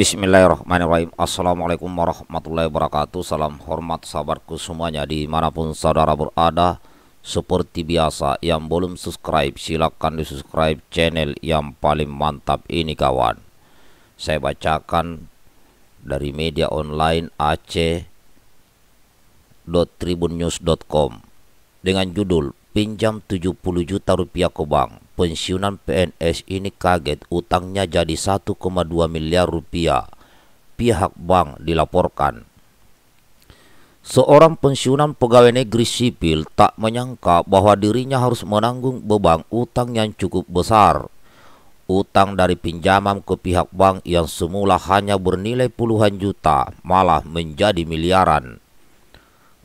Bismillahirrahmanirrahim Assalamualaikum warahmatullahi wabarakatuh Salam hormat sahabatku semuanya Dimanapun saudara berada Seperti biasa yang belum subscribe Silahkan di subscribe channel yang paling mantap ini kawan Saya bacakan dari media online Aceh.tribunnews.com Dengan judul pinjam 70 juta rupiah ke bank. Pensiunan PNS ini kaget utangnya jadi 1,2 miliar rupiah. Pihak bank dilaporkan. Seorang pensiunan pegawai negeri sipil tak menyangka bahwa dirinya harus menanggung beban utang yang cukup besar. Utang dari pinjaman ke pihak bank yang semula hanya bernilai puluhan juta malah menjadi miliaran.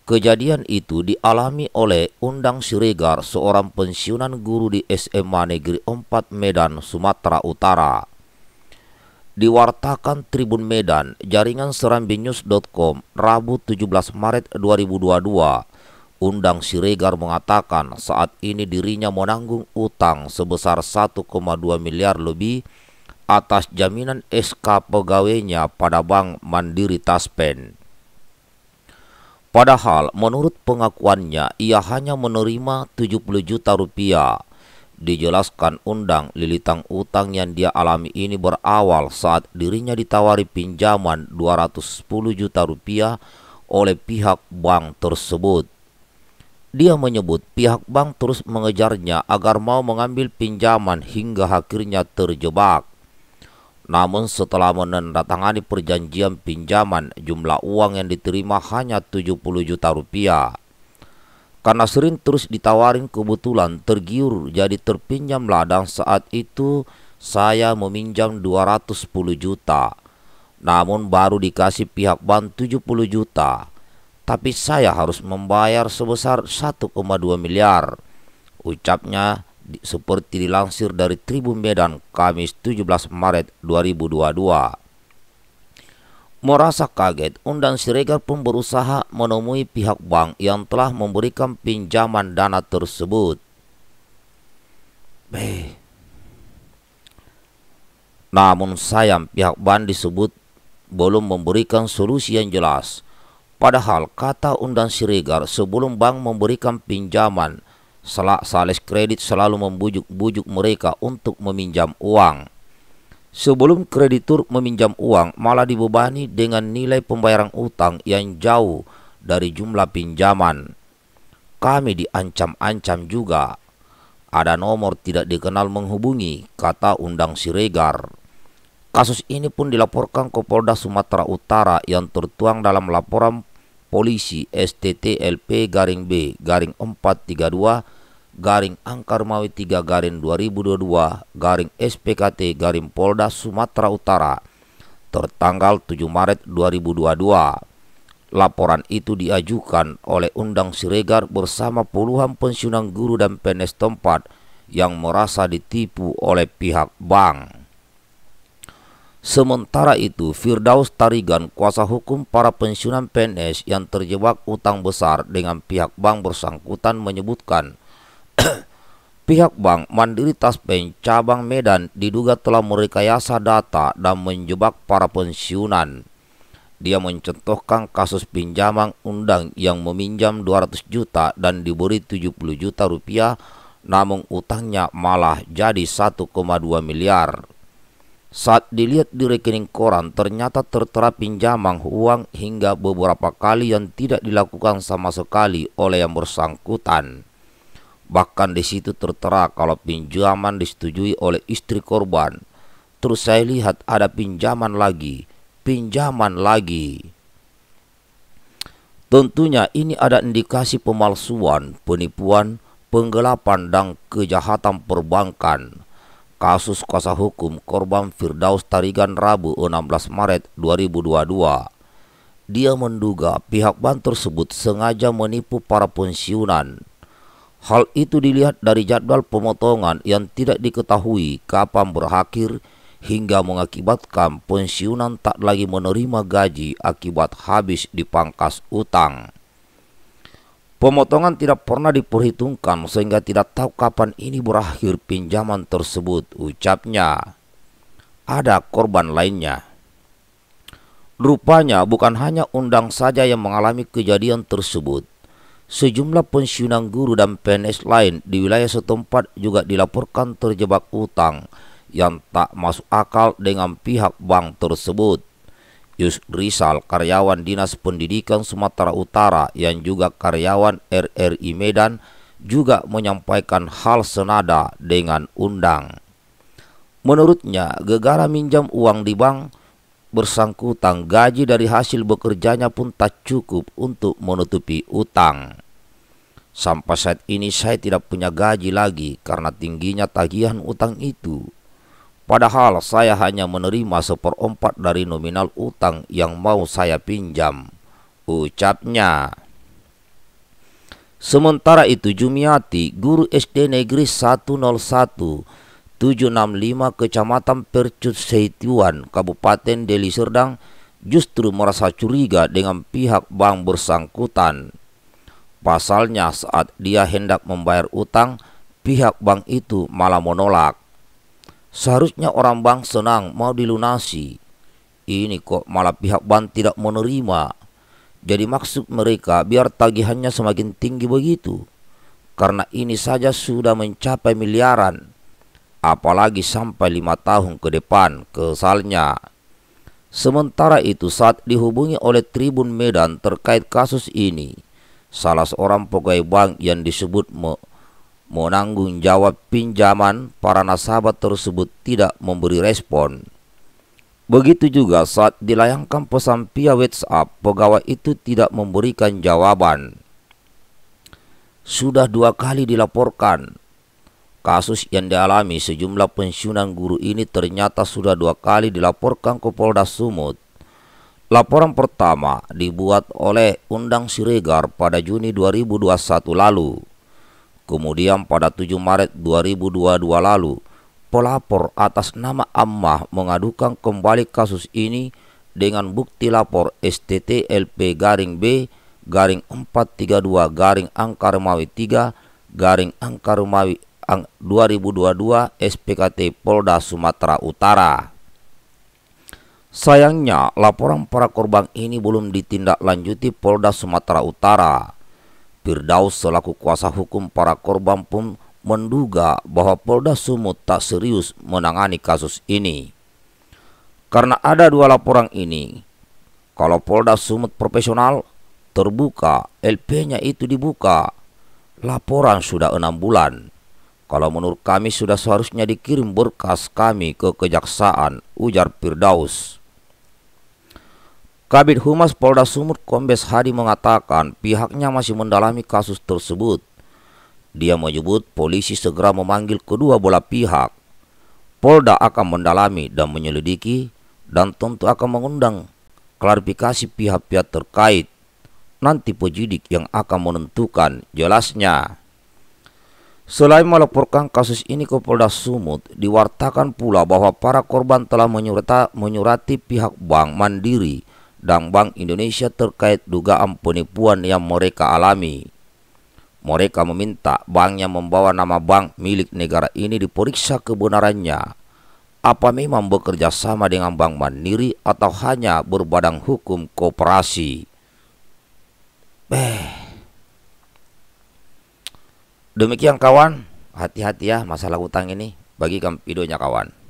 Kejadian itu dialami oleh Undang Siregar, seorang pensiunan guru di SMA Negeri 4 Medan, Sumatera Utara. Diwartakan Tribun Medan, jaringan serambinews.com, Rabu 17 Maret 2022, Undang Siregar mengatakan saat ini dirinya menanggung utang sebesar 1,2 miliar lebih atas jaminan SK pegawainya pada Bank Mandiri Taspen. Padahal menurut pengakuannya ia hanya menerima 70 juta rupiah. Dijelaskan undang lilitang utang yang dia alami ini berawal saat dirinya ditawari pinjaman 210 juta rupiah oleh pihak bank tersebut. Dia menyebut pihak bank terus mengejarnya agar mau mengambil pinjaman hingga akhirnya terjebak. Namun setelah menandatangani perjanjian pinjaman, jumlah uang yang diterima hanya 70 juta rupiah. Karena sering terus ditawarin kebetulan tergiur jadi terpinjam ladang saat itu saya meminjam 210 juta. Namun baru dikasih pihak bank 70 juta. Tapi saya harus membayar sebesar 1,2 miliar. Ucapnya seperti dilansir dari Tribun Medan Kamis 17 Maret 2022. Merasa kaget, Undang Siregar pun berusaha menemui pihak bank yang telah memberikan pinjaman dana tersebut. Beh. Namun sayang pihak bank disebut belum memberikan solusi yang jelas. Padahal kata Undang Siregar sebelum bank memberikan pinjaman Selak Sales kredit selalu membujuk-bujuk mereka untuk meminjam uang. Sebelum kreditur meminjam uang, malah dibebani dengan nilai pembayaran utang yang jauh dari jumlah pinjaman. Kami diancam-ancam juga. Ada nomor tidak dikenal menghubungi, kata Undang Siregar. Kasus ini pun dilaporkan ke Polda Sumatera Utara yang tertuang dalam laporan polisi STTLP garing B garing 432 garing Angkar Mawi 3 garing 2022 garing SPKT garing Polda Sumatera Utara tertanggal 7 Maret 2022. Laporan itu diajukan oleh Undang Siregar bersama puluhan pensiunan guru dan PNS tempat yang merasa ditipu oleh pihak bank. Sementara itu, Firdaus Tarigan, kuasa hukum para pensiunan PNS yang terjebak utang besar dengan pihak bank bersangkutan menyebutkan Pihak Bank Mandiri Taspen Cabang Medan diduga telah merekayasa data dan menjebak para pensiunan. Dia mencontohkan kasus pinjaman undang yang meminjam 200 juta dan diberi 70 juta rupiah namun utangnya malah jadi 1,2 miliar. Saat dilihat di rekening koran ternyata tertera pinjaman uang hingga beberapa kali yang tidak dilakukan sama sekali oleh yang bersangkutan. Bahkan di situ tertera kalau pinjaman disetujui oleh istri korban. Terus saya lihat ada pinjaman lagi, pinjaman lagi. Tentunya ini ada indikasi pemalsuan, penipuan, penggelapan dan kejahatan perbankan. Kasus kuasa hukum korban Firdaus Tarigan Rabu 16 Maret 2022. Dia menduga pihak bank tersebut sengaja menipu para pensiunan Hal itu dilihat dari jadwal pemotongan yang tidak diketahui kapan berakhir hingga mengakibatkan pensiunan tak lagi menerima gaji akibat habis dipangkas utang. Pemotongan tidak pernah diperhitungkan sehingga tidak tahu kapan ini berakhir pinjaman tersebut, ucapnya. Ada korban lainnya. Rupanya bukan hanya undang saja yang mengalami kejadian tersebut. Sejumlah pensiunan guru dan PNS lain di wilayah setempat juga dilaporkan terjebak utang yang tak masuk akal dengan pihak bank tersebut. Yus Rizal, karyawan Dinas Pendidikan Sumatera Utara yang juga karyawan RRI Medan, juga menyampaikan hal senada dengan undang. Menurutnya, gegara minjam uang di bank bersangkutan gaji dari hasil bekerjanya pun tak cukup untuk menutupi utang. Sampai saat ini saya tidak punya gaji lagi karena tingginya tagihan utang itu. Padahal saya hanya menerima seperempat dari nominal utang yang mau saya pinjam. Ucapnya. Sementara itu Jumiati, guru SD Negeri 101, 765 Kecamatan Percut Seituan, Kabupaten Deli Serdang justru merasa curiga dengan pihak bank bersangkutan. Pasalnya saat dia hendak membayar utang, pihak bank itu malah menolak. Seharusnya orang bank senang mau dilunasi. Ini kok malah pihak bank tidak menerima. Jadi maksud mereka biar tagihannya semakin tinggi begitu. Karena ini saja sudah mencapai miliaran apalagi sampai lima tahun ke depan, kesalnya. Sementara itu saat dihubungi oleh Tribun Medan terkait kasus ini, salah seorang pegawai bank yang disebut me menanggung jawab pinjaman para nasabah tersebut tidak memberi respon. Begitu juga saat dilayangkan pesan via WhatsApp, pegawai itu tidak memberikan jawaban. Sudah dua kali dilaporkan, Kasus yang dialami sejumlah pensiunan guru ini ternyata sudah dua kali dilaporkan ke Polda Sumut. Laporan pertama dibuat oleh Undang Siregar pada Juni 2021 lalu. Kemudian pada 7 Maret 2022 lalu, pelapor atas nama Ammah mengadukan kembali kasus ini dengan bukti lapor STT LP garing B garing 432 garing angka 3 garing angka 2022 SPKT Polda Sumatera Utara. Sayangnya, laporan para korban ini belum ditindaklanjuti Polda Sumatera Utara. Firdaus selaku kuasa hukum para korban pun menduga bahwa Polda Sumut tak serius menangani kasus ini. Karena ada dua laporan ini, kalau Polda Sumut profesional terbuka, LP-nya itu dibuka. Laporan sudah enam bulan. Kalau menurut kami sudah seharusnya dikirim berkas kami ke kejaksaan, ujar Firdaus. Kabit Humas Polda Sumut Kombes Hadi mengatakan pihaknya masih mendalami kasus tersebut. Dia menyebut polisi segera memanggil kedua bola pihak. Polda akan mendalami dan menyelidiki dan tentu akan mengundang klarifikasi pihak-pihak terkait. Nanti penyidik yang akan menentukan jelasnya. Selain melaporkan kasus ini ke Polda Sumut, diwartakan pula bahwa para korban telah menyurata, menyurati pihak Bank Mandiri dan Bank Indonesia terkait dugaan penipuan yang mereka alami. Mereka meminta bank yang membawa nama bank milik negara ini diperiksa kebenarannya. Apa memang bekerja sama dengan Bank Mandiri atau hanya berbadan hukum kooperasi? Beh. Demikian kawan, hati-hati ya masalah utang ini. bagi videonya kawan.